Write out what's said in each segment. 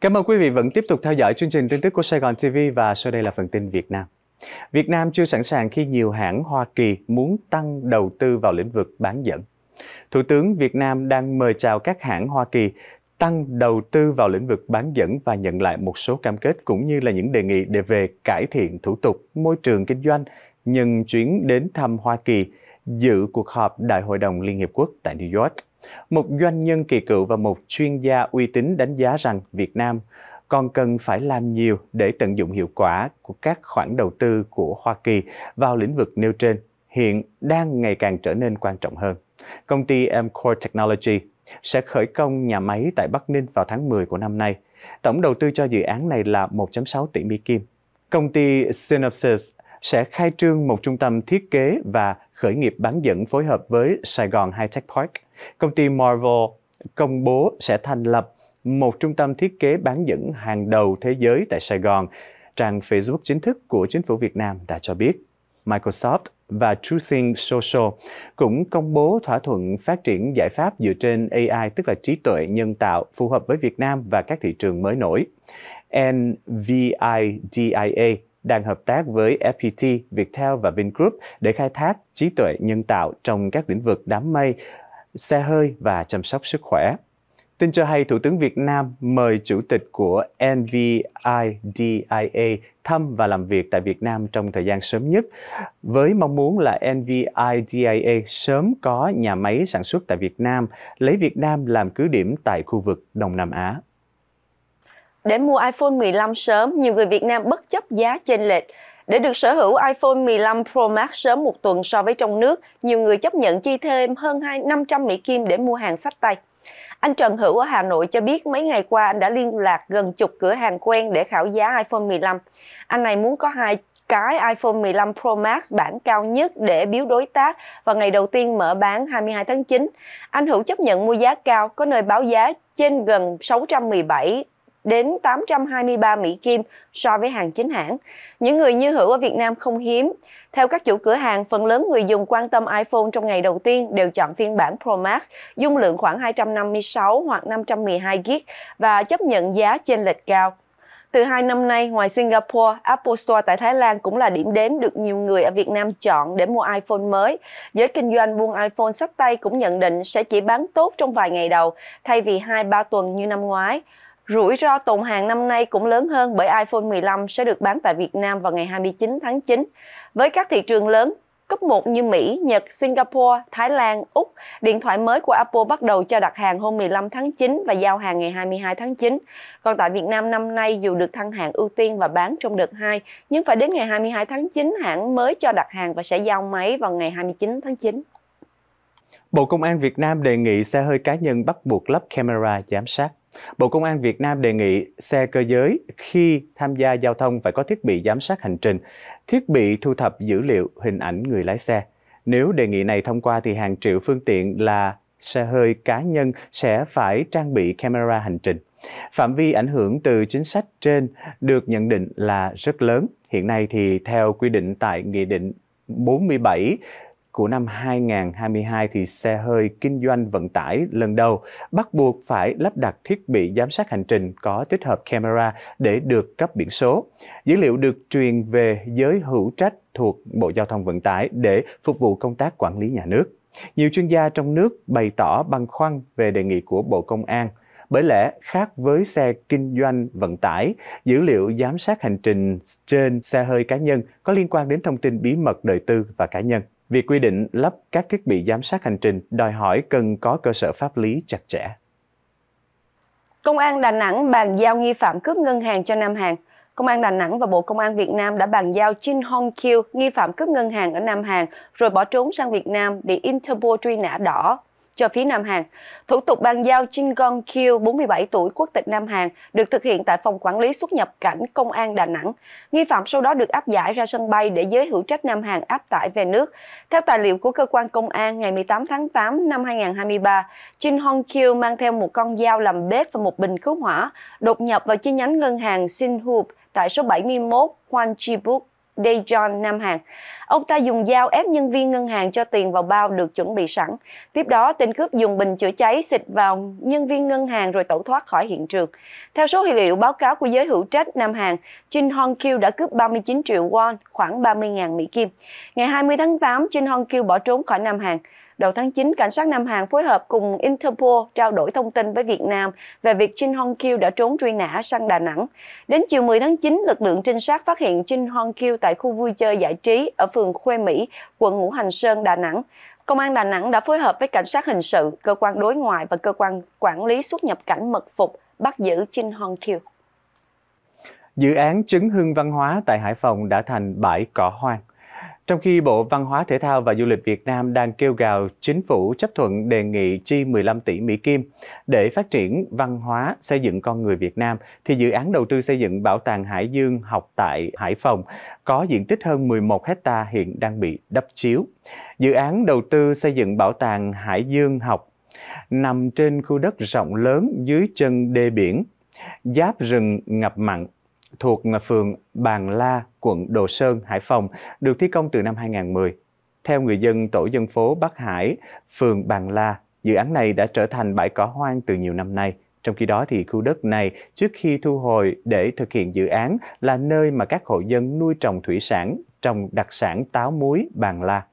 Cảm ơn quý vị vẫn tiếp tục theo dõi chương trình tin tức của Sài Gòn TV và sau đây là phần tin Việt Nam. Việt Nam chưa sẵn sàng khi nhiều hãng Hoa Kỳ muốn tăng đầu tư vào lĩnh vực bán dẫn. Thủ tướng Việt Nam đang mời chào các hãng Hoa Kỳ tăng đầu tư vào lĩnh vực bán dẫn và nhận lại một số cam kết cũng như là những đề nghị để về cải thiện thủ tục, môi trường kinh doanh, nhân chuyến đến thăm Hoa Kỳ dự cuộc họp Đại hội đồng Liên Hiệp Quốc tại New York. Một doanh nhân kỳ cựu và một chuyên gia uy tín đánh giá rằng Việt Nam còn cần phải làm nhiều để tận dụng hiệu quả của các khoản đầu tư của Hoa Kỳ vào lĩnh vực nêu trên hiện đang ngày càng trở nên quan trọng hơn. Công ty Amcor Technology sẽ khởi công nhà máy tại Bắc Ninh vào tháng 10 của năm nay. Tổng đầu tư cho dự án này là 1.6 tỷ Mỹ Kim. Công ty Synopsys sẽ khai trương một trung tâm thiết kế và khởi nghiệp bán dẫn phối hợp với Sài Gòn Tech Park. Công ty Marvel công bố sẽ thành lập một trung tâm thiết kế bán dẫn hàng đầu thế giới tại Sài Gòn. Trang Facebook chính thức của chính phủ Việt Nam đã cho biết. Microsoft và Truthing Social cũng công bố thỏa thuận phát triển giải pháp dựa trên AI tức là trí tuệ nhân tạo phù hợp với Việt Nam và các thị trường mới nổi. NVIDIA đang hợp tác với FPT, Viettel và Vingroup để khai thác trí tuệ nhân tạo trong các lĩnh vực đám mây, xe hơi và chăm sóc sức khỏe. Tin cho hay Thủ tướng Việt Nam mời Chủ tịch của NVIDIA thăm và làm việc tại Việt Nam trong thời gian sớm nhất, với mong muốn là NVIDIA sớm có nhà máy sản xuất tại Việt Nam, lấy Việt Nam làm cứ điểm tại khu vực Đông Nam Á để mua iPhone 15 sớm, nhiều người Việt Nam bất chấp giá chênh lệch. Để được sở hữu iPhone 15 Pro Max sớm một tuần so với trong nước, nhiều người chấp nhận chi thêm hơn 500 Mỹ Kim để mua hàng sách tay. Anh Trần Hữu ở Hà Nội cho biết mấy ngày qua anh đã liên lạc gần chục cửa hàng quen để khảo giá iPhone 15. Anh này muốn có hai cái iPhone 15 Pro Max bản cao nhất để biếu đối tác và ngày đầu tiên mở bán 22 tháng 9. Anh Hữu chấp nhận mua giá cao, có nơi báo giá trên gần 617 đến 823 Mỹ Kim so với hàng chính hãng. Những người như hữu ở Việt Nam không hiếm. Theo các chủ cửa hàng, phần lớn người dùng quan tâm iPhone trong ngày đầu tiên đều chọn phiên bản Pro Max, dung lượng khoảng 256 hoặc 512 GB và chấp nhận giá trên lệch cao. Từ hai năm nay, ngoài Singapore, Apple Store tại Thái Lan cũng là điểm đến được nhiều người ở Việt Nam chọn để mua iPhone mới. Giới kinh doanh buôn iPhone sắp tay cũng nhận định sẽ chỉ bán tốt trong vài ngày đầu, thay vì 2-3 tuần như năm ngoái. Rủi ro tồn hàng năm nay cũng lớn hơn bởi iPhone 15 sẽ được bán tại Việt Nam vào ngày 29 tháng 9. Với các thị trường lớn cấp 1 như Mỹ, Nhật, Singapore, Thái Lan, Úc, điện thoại mới của Apple bắt đầu cho đặt hàng hôm 15 tháng 9 và giao hàng ngày 22 tháng 9. Còn tại Việt Nam năm nay dù được thăng hạng ưu tiên và bán trong đợt 2, nhưng phải đến ngày 22 tháng 9 hãng mới cho đặt hàng và sẽ giao máy vào ngày 29 tháng 9. Bộ Công an Việt Nam đề nghị xe hơi cá nhân bắt buộc lắp camera giám sát Bộ Công an Việt Nam đề nghị xe cơ giới khi tham gia giao thông phải có thiết bị giám sát hành trình, thiết bị thu thập dữ liệu hình ảnh người lái xe. Nếu đề nghị này thông qua thì hàng triệu phương tiện là xe hơi cá nhân sẽ phải trang bị camera hành trình. Phạm vi ảnh hưởng từ chính sách trên được nhận định là rất lớn. Hiện nay thì theo quy định tại Nghị định 47 của năm 2022 thì xe hơi kinh doanh vận tải lần đầu bắt buộc phải lắp đặt thiết bị giám sát hành trình có tích hợp camera để được cấp biển số. Dữ liệu được truyền về giới hữu trách thuộc Bộ Giao thông Vận tải để phục vụ công tác quản lý nhà nước. Nhiều chuyên gia trong nước bày tỏ băn khoăn về đề nghị của Bộ Công an bởi lẽ khác với xe kinh doanh vận tải, dữ liệu giám sát hành trình trên xe hơi cá nhân có liên quan đến thông tin bí mật đời tư và cá nhân. Việc quy định lắp các thiết bị giám sát hành trình đòi hỏi cần có cơ sở pháp lý chặt chẽ. Công an Đà Nẵng bàn giao nghi phạm cướp ngân hàng cho Nam Hàn. Công an Đà Nẵng và Bộ Công an Việt Nam đã bàn giao Jin Hong Kyu, nghi phạm cướp ngân hàng ở Nam Hàn, rồi bỏ trốn sang Việt Nam bị Interpol truy nã đỏ cho phía Nam Hàn. Thủ tục bàn giao Jin Gong Kyu, 47 tuổi, quốc tịch Nam Hàn, được thực hiện tại Phòng Quản lý xuất nhập cảnh Công an Đà Nẵng. Nghi phạm sau đó được áp giải ra sân bay để giới hữu trách Nam Hàn áp tải về nước. Theo tài liệu của cơ quan công an, ngày 18 tháng 8 năm 2023, Jin Hong Kyu mang theo một con dao làm bếp và một bình cứu hỏa, đột nhập vào chi nhánh ngân hàng Sinhoop tại số 71 Hwan Chi Book. Daejeon, Nam Hàn. Ông ta dùng dao ép nhân viên ngân hàng cho tiền vào bao được chuẩn bị sẵn. Tiếp đó, tên cướp dùng bình chữa cháy xịt vào nhân viên ngân hàng rồi tẩu thoát khỏi hiện trường. Theo số liệu báo cáo của giới hữu trách Nam Hàn, Jin Hong Kyu đã cướp 39 triệu won, khoảng 30.000 Mỹ Kim. Ngày 20 tháng 8, Jin Hong Kyu bỏ trốn khỏi Nam Hàn đầu tháng 9, cảnh sát Nam Hàn phối hợp cùng Interpol trao đổi thông tin với Việt Nam về việc Jin Hong Kyu đã trốn truy nã sang Đà Nẵng. Đến chiều 10 tháng 9, lực lượng trinh sát phát hiện Jin Hong Kyu tại khu vui chơi giải trí ở phường Khuê Mỹ, quận Ngũ Hành Sơn, Đà Nẵng. Công an Đà Nẵng đã phối hợp với cảnh sát hình sự, cơ quan đối ngoại và cơ quan quản lý xuất nhập cảnh mật phục bắt giữ Jin Hong Kyu. Dự án chứng hương văn hóa tại Hải Phòng đã thành bãi cỏ hoang. Trong khi Bộ Văn hóa Thể thao và Du lịch Việt Nam đang kêu gào chính phủ chấp thuận đề nghị chi 15 tỷ Mỹ Kim để phát triển văn hóa xây dựng con người Việt Nam, thì dự án đầu tư xây dựng Bảo tàng Hải Dương học tại Hải Phòng có diện tích hơn 11 hecta hiện đang bị đắp chiếu. Dự án đầu tư xây dựng Bảo tàng Hải Dương học nằm trên khu đất rộng lớn dưới chân đê biển, giáp rừng ngập mặn thuộc phường Bàng La, quận Đồ Sơn, Hải Phòng, được thi công từ năm 2010. Theo người dân tổ dân phố Bắc Hải, phường Bàng La, dự án này đã trở thành bãi cỏ hoang từ nhiều năm nay. Trong khi đó, thì khu đất này trước khi thu hồi để thực hiện dự án là nơi mà các hộ dân nuôi trồng thủy sản, trồng đặc sản táo muối Bàng La.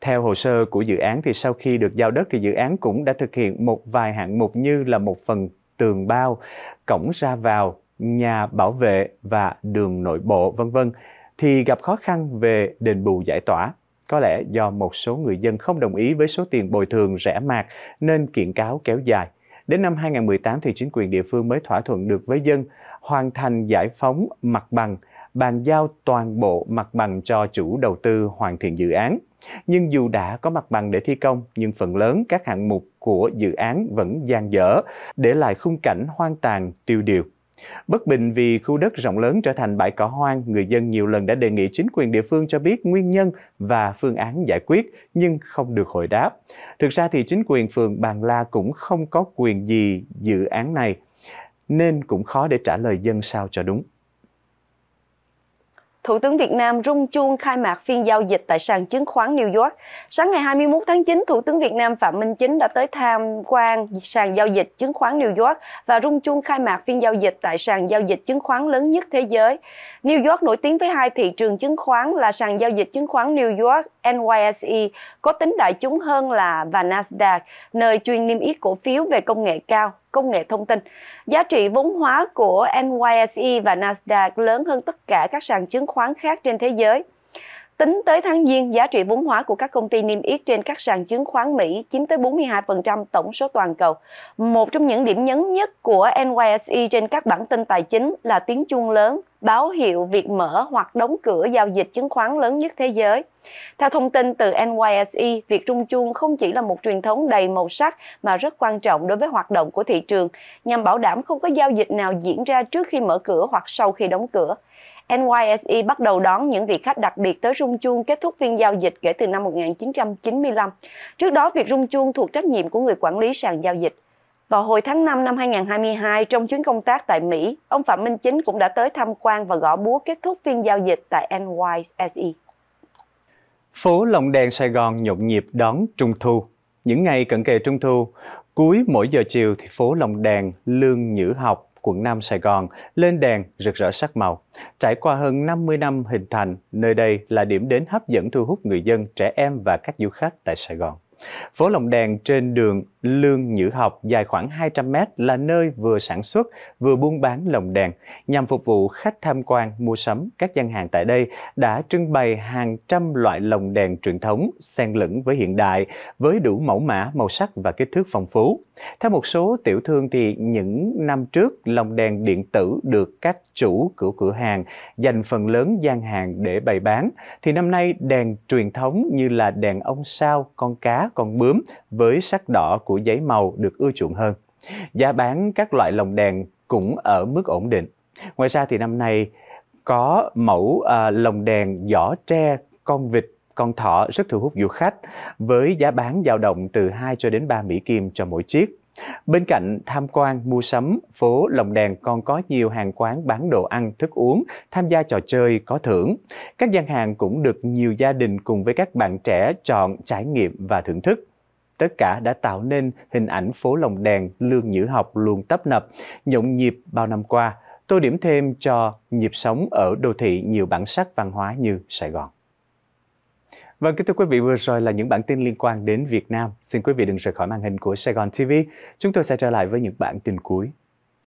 Theo hồ sơ của dự án thì sau khi được giao đất thì dự án cũng đã thực hiện một vài hạng mục như là một phần tường bao, cổng ra vào, nhà bảo vệ và đường nội bộ vân vân thì gặp khó khăn về đền bù giải tỏa. Có lẽ do một số người dân không đồng ý với số tiền bồi thường rẻ mạt nên kiện cáo kéo dài. Đến năm 2018 thì chính quyền địa phương mới thỏa thuận được với dân hoàn thành giải phóng mặt bằng, bàn giao toàn bộ mặt bằng cho chủ đầu tư hoàn thiện dự án. Nhưng dù đã có mặt bằng để thi công, nhưng phần lớn các hạng mục của dự án vẫn dang dở, để lại khung cảnh hoang tàn tiêu điều. Bất bình vì khu đất rộng lớn trở thành bãi cỏ hoang, người dân nhiều lần đã đề nghị chính quyền địa phương cho biết nguyên nhân và phương án giải quyết nhưng không được hồi đáp. Thực ra thì chính quyền phường Bàn La cũng không có quyền gì dự án này nên cũng khó để trả lời dân sao cho đúng. Thủ tướng Việt Nam rung chuông khai mạc phiên giao dịch tại sàn chứng khoán New York. Sáng ngày 21 tháng 9, Thủ tướng Việt Nam Phạm Minh Chính đã tới tham quan sàn giao dịch chứng khoán New York và rung chuông khai mạc phiên giao dịch tại sàn giao dịch chứng khoán lớn nhất thế giới. New York nổi tiếng với hai thị trường chứng khoán là sàn giao dịch chứng khoán New York NYSE có tính đại chúng hơn là và Nasdaq, nơi chuyên niêm yết cổ phiếu về công nghệ cao công nghệ thông tin. Giá trị vốn hóa của NYSE và Nasdaq lớn hơn tất cả các sàn chứng khoán khác trên thế giới. Tính tới tháng Giêng, giá trị vốn hóa của các công ty niêm yết trên các sàn chứng khoán Mỹ chiếm tới 42% tổng số toàn cầu. Một trong những điểm nhấn nhất của NYSE trên các bản tin tài chính là tiếng chuông lớn báo hiệu việc mở hoặc đóng cửa giao dịch chứng khoán lớn nhất thế giới. Theo thông tin từ NYSE, việc trung chuông không chỉ là một truyền thống đầy màu sắc mà rất quan trọng đối với hoạt động của thị trường, nhằm bảo đảm không có giao dịch nào diễn ra trước khi mở cửa hoặc sau khi đóng cửa. NYSE bắt đầu đón những vị khách đặc biệt tới rung chuông kết thúc phiên giao dịch kể từ năm 1995. Trước đó, việc rung chuông thuộc trách nhiệm của người quản lý sàn giao dịch. Vào hồi tháng 5 năm 2022, trong chuyến công tác tại Mỹ, ông Phạm Minh Chính cũng đã tới tham quan và gõ búa kết thúc phiên giao dịch tại NYSE. Phố Lồng Đèn Sài Gòn nhộn nhịp đón Trung Thu. Những ngày cận kề Trung Thu, cuối mỗi giờ chiều thì phố Lồng Đèn lương nhữ học quận Nam Sài Gòn lên đèn rực rỡ sắc màu. Trải qua hơn 50 năm hình thành, nơi đây là điểm đến hấp dẫn thu hút người dân, trẻ em và các du khách tại Sài Gòn. Phố lồng Đèn trên đường Lương Nhữ Học dài khoảng 200 m là nơi vừa sản xuất vừa buôn bán lồng đèn nhằm phục vụ khách tham quan mua sắm. Các gian hàng tại đây đã trưng bày hàng trăm loại lồng đèn truyền thống xen lẫn với hiện đại với đủ mẫu mã, màu sắc và kích thước phong phú. Theo một số tiểu thương thì những năm trước lồng đèn điện tử được các chủ cửa cửa hàng dành phần lớn gian hàng để bày bán thì năm nay đèn truyền thống như là đèn ông sao, con cá con bướm với sắc đỏ của giấy màu được ưa chuộng hơn. Giá bán các loại lồng đèn cũng ở mức ổn định. Ngoài ra thì năm nay có mẫu à, lồng đèn giỏ tre con vịt con thỏ rất thu hút du khách với giá bán dao động từ 2 cho đến 3 Mỹ Kim cho mỗi chiếc. Bên cạnh tham quan, mua sắm, phố Lồng Đèn còn có nhiều hàng quán bán đồ ăn, thức uống, tham gia trò chơi có thưởng. Các gian hàng cũng được nhiều gia đình cùng với các bạn trẻ chọn trải nghiệm và thưởng thức. Tất cả đã tạo nên hình ảnh phố Lồng Đèn lương nhữ học luôn tấp nập, nhộn nhịp bao năm qua, tô điểm thêm cho nhịp sống ở đô thị nhiều bản sắc văn hóa như Sài Gòn. Vâng, kính thưa quý vị, vừa rồi là những bản tin liên quan đến Việt Nam. Xin quý vị đừng rời khỏi màn hình của Sài Gòn TV. Chúng tôi sẽ trở lại với những bản tin cuối.